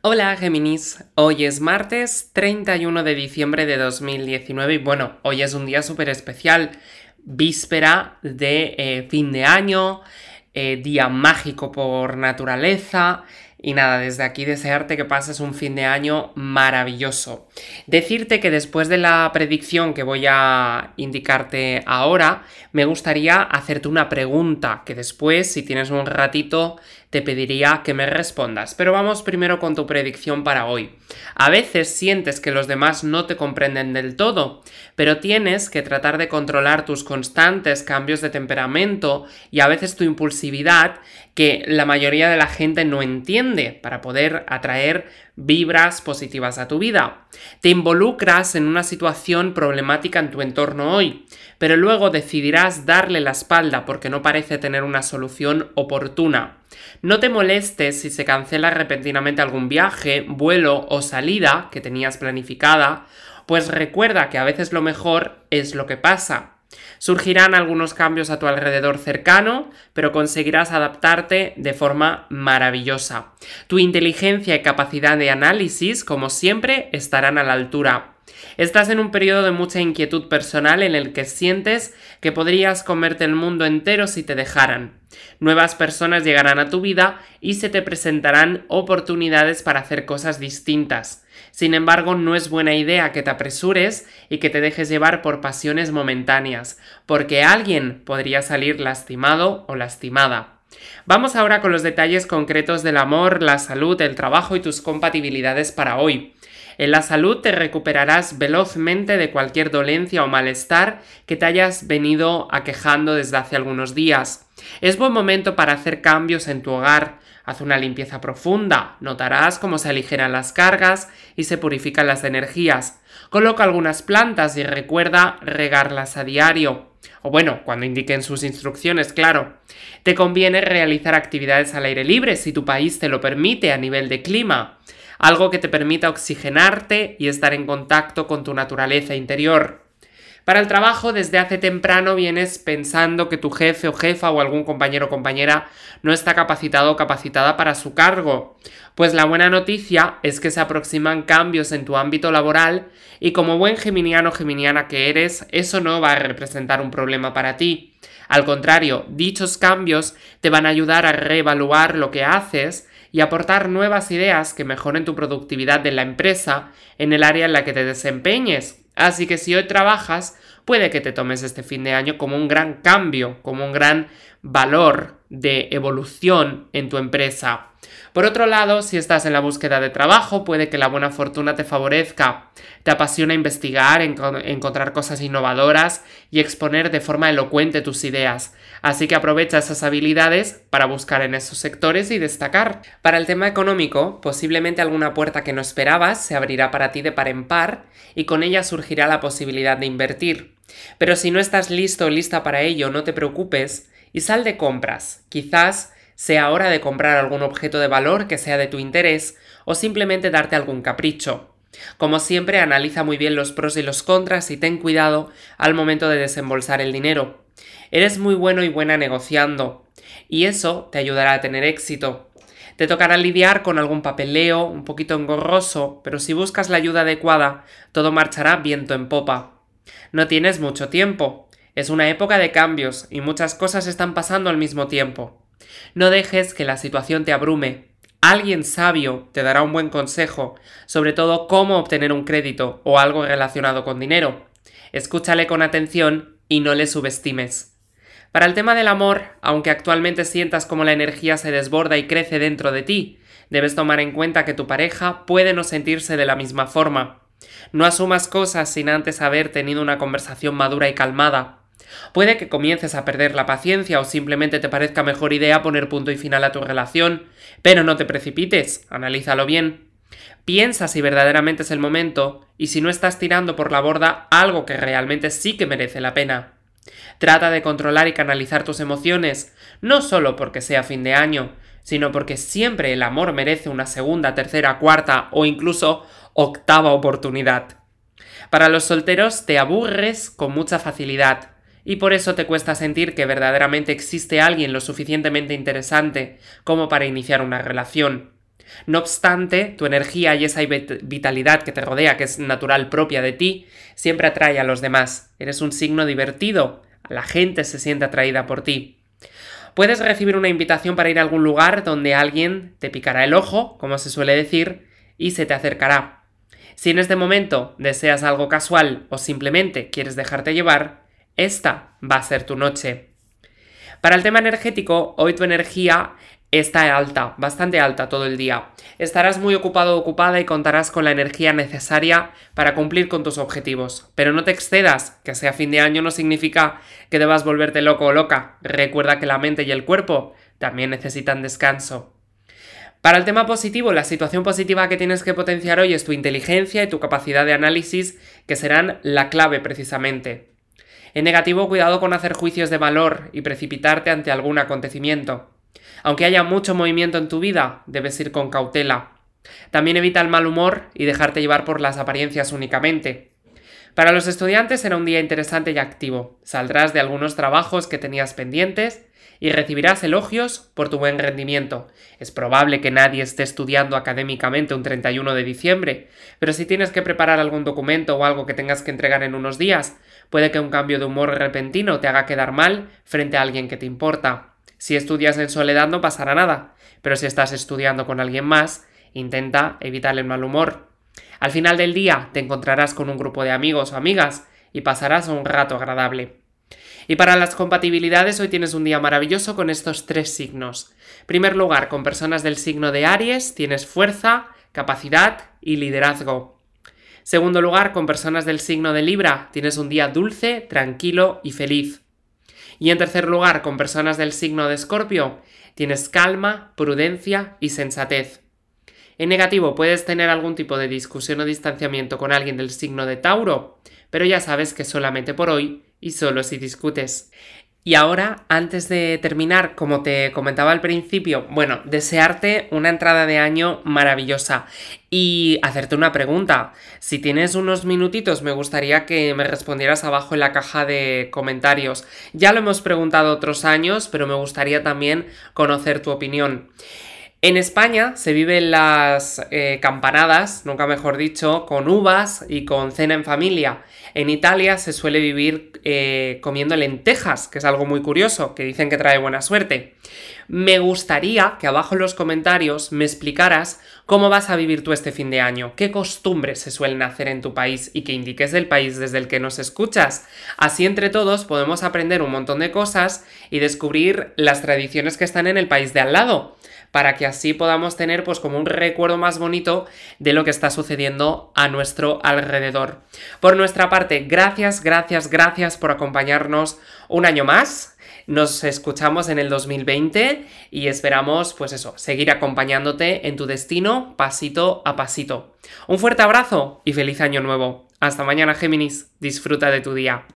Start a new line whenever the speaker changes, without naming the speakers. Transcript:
Hola Géminis, hoy es martes 31 de diciembre de 2019 y bueno, hoy es un día súper especial, víspera de eh, fin de año, eh, día mágico por naturaleza y nada, desde aquí desearte que pases un fin de año maravilloso. Decirte que después de la predicción que voy a indicarte ahora, me gustaría hacerte una pregunta que después, si tienes un ratito, te pediría que me respondas. Pero vamos primero con tu predicción para hoy. A veces sientes que los demás no te comprenden del todo, pero tienes que tratar de controlar tus constantes cambios de temperamento y a veces tu impulsividad que la mayoría de la gente no entiende para poder atraer vibras positivas a tu vida. Te involucras en una situación problemática en tu entorno hoy, pero luego decidirás darle la espalda porque no parece tener una solución oportuna. No te molestes si se cancela repentinamente algún viaje, vuelo o salida que tenías planificada, pues recuerda que a veces lo mejor es lo que pasa. Surgirán algunos cambios a tu alrededor cercano, pero conseguirás adaptarte de forma maravillosa. Tu inteligencia y capacidad de análisis, como siempre, estarán a la altura. Estás en un periodo de mucha inquietud personal en el que sientes que podrías comerte el mundo entero si te dejaran. Nuevas personas llegarán a tu vida y se te presentarán oportunidades para hacer cosas distintas. Sin embargo, no es buena idea que te apresures y que te dejes llevar por pasiones momentáneas, porque alguien podría salir lastimado o lastimada. Vamos ahora con los detalles concretos del amor, la salud, el trabajo y tus compatibilidades para hoy. En la salud te recuperarás velozmente de cualquier dolencia o malestar que te hayas venido aquejando desde hace algunos días. Es buen momento para hacer cambios en tu hogar, Haz una limpieza profunda, notarás cómo se aligeran las cargas y se purifican las energías. Coloca algunas plantas y recuerda regarlas a diario. O bueno, cuando indiquen sus instrucciones, claro. Te conviene realizar actividades al aire libre si tu país te lo permite a nivel de clima, algo que te permita oxigenarte y estar en contacto con tu naturaleza interior. Para el trabajo, desde hace temprano vienes pensando que tu jefe o jefa o algún compañero o compañera no está capacitado o capacitada para su cargo. Pues la buena noticia es que se aproximan cambios en tu ámbito laboral y como buen geminiano o geminiana que eres, eso no va a representar un problema para ti. Al contrario, dichos cambios te van a ayudar a reevaluar lo que haces y aportar nuevas ideas que mejoren tu productividad en la empresa en el área en la que te desempeñes. Así que si hoy trabajas, puede que te tomes este fin de año como un gran cambio, como un gran valor de evolución en tu empresa. Por otro lado, si estás en la búsqueda de trabajo, puede que la buena fortuna te favorezca. Te apasiona investigar, encontrar cosas innovadoras y exponer de forma elocuente tus ideas. Así que aprovecha esas habilidades para buscar en esos sectores y destacar. Para el tema económico, posiblemente alguna puerta que no esperabas se abrirá para ti de par en par y con ella surgirá la posibilidad de invertir. Pero si no estás listo o lista para ello, no te preocupes, y sal de compras. Quizás sea hora de comprar algún objeto de valor que sea de tu interés o simplemente darte algún capricho. Como siempre, analiza muy bien los pros y los contras y ten cuidado al momento de desembolsar el dinero. Eres muy bueno y buena negociando, y eso te ayudará a tener éxito. Te tocará lidiar con algún papeleo un poquito engorroso, pero si buscas la ayuda adecuada, todo marchará viento en popa. No tienes mucho tiempo, es una época de cambios y muchas cosas están pasando al mismo tiempo. No dejes que la situación te abrume. Alguien sabio te dará un buen consejo, sobre todo cómo obtener un crédito o algo relacionado con dinero. Escúchale con atención y no le subestimes. Para el tema del amor, aunque actualmente sientas como la energía se desborda y crece dentro de ti, debes tomar en cuenta que tu pareja puede no sentirse de la misma forma. No asumas cosas sin antes haber tenido una conversación madura y calmada. Puede que comiences a perder la paciencia o simplemente te parezca mejor idea poner punto y final a tu relación, pero no te precipites, analízalo bien. Piensa si verdaderamente es el momento y si no estás tirando por la borda algo que realmente sí que merece la pena. Trata de controlar y canalizar tus emociones, no solo porque sea fin de año, sino porque siempre el amor merece una segunda, tercera, cuarta o incluso octava oportunidad. Para los solteros te aburres con mucha facilidad y por eso te cuesta sentir que verdaderamente existe alguien lo suficientemente interesante como para iniciar una relación. No obstante, tu energía y esa vitalidad que te rodea, que es natural propia de ti, siempre atrae a los demás. Eres un signo divertido, la gente se siente atraída por ti. Puedes recibir una invitación para ir a algún lugar donde alguien te picará el ojo, como se suele decir, y se te acercará. Si en este momento deseas algo casual o simplemente quieres dejarte llevar, esta va a ser tu noche. Para el tema energético, hoy tu energía está alta, bastante alta todo el día. Estarás muy ocupado o ocupada y contarás con la energía necesaria para cumplir con tus objetivos. Pero no te excedas, que sea fin de año no significa que debas volverte loco o loca. Recuerda que la mente y el cuerpo también necesitan descanso. Para el tema positivo, la situación positiva que tienes que potenciar hoy es tu inteligencia y tu capacidad de análisis, que serán la clave precisamente. En negativo, cuidado con hacer juicios de valor y precipitarte ante algún acontecimiento. Aunque haya mucho movimiento en tu vida, debes ir con cautela. También evita el mal humor y dejarte llevar por las apariencias únicamente. Para los estudiantes será un día interesante y activo. Saldrás de algunos trabajos que tenías pendientes y recibirás elogios por tu buen rendimiento. Es probable que nadie esté estudiando académicamente un 31 de diciembre, pero si tienes que preparar algún documento o algo que tengas que entregar en unos días, Puede que un cambio de humor repentino te haga quedar mal frente a alguien que te importa. Si estudias en soledad no pasará nada, pero si estás estudiando con alguien más, intenta evitar el mal humor. Al final del día te encontrarás con un grupo de amigos o amigas y pasarás un rato agradable. Y para las compatibilidades hoy tienes un día maravilloso con estos tres signos. En primer lugar, con personas del signo de Aries tienes fuerza, capacidad y liderazgo. Segundo lugar, con personas del signo de Libra, tienes un día dulce, tranquilo y feliz. Y en tercer lugar, con personas del signo de Escorpio, tienes calma, prudencia y sensatez. En negativo, puedes tener algún tipo de discusión o distanciamiento con alguien del signo de Tauro, pero ya sabes que solamente por hoy y solo si discutes. Y ahora, antes de terminar, como te comentaba al principio, bueno, desearte una entrada de año maravillosa y hacerte una pregunta. Si tienes unos minutitos, me gustaría que me respondieras abajo en la caja de comentarios. Ya lo hemos preguntado otros años, pero me gustaría también conocer tu opinión. En España se viven las eh, campanadas, nunca mejor dicho, con uvas y con cena en familia. En Italia se suele vivir eh, comiendo lentejas, que es algo muy curioso, que dicen que trae buena suerte. Me gustaría que abajo en los comentarios me explicaras cómo vas a vivir tú este fin de año, qué costumbres se suelen hacer en tu país y que indiques el país desde el que nos escuchas. Así entre todos podemos aprender un montón de cosas y descubrir las tradiciones que están en el país de al lado para que así podamos tener pues como un recuerdo más bonito de lo que está sucediendo a nuestro alrededor. Por nuestra parte, gracias, gracias, gracias por acompañarnos un año más. Nos escuchamos en el 2020 y esperamos, pues eso, seguir acompañándote en tu destino pasito a pasito. Un fuerte abrazo y feliz año nuevo. Hasta mañana, Géminis. Disfruta de tu día.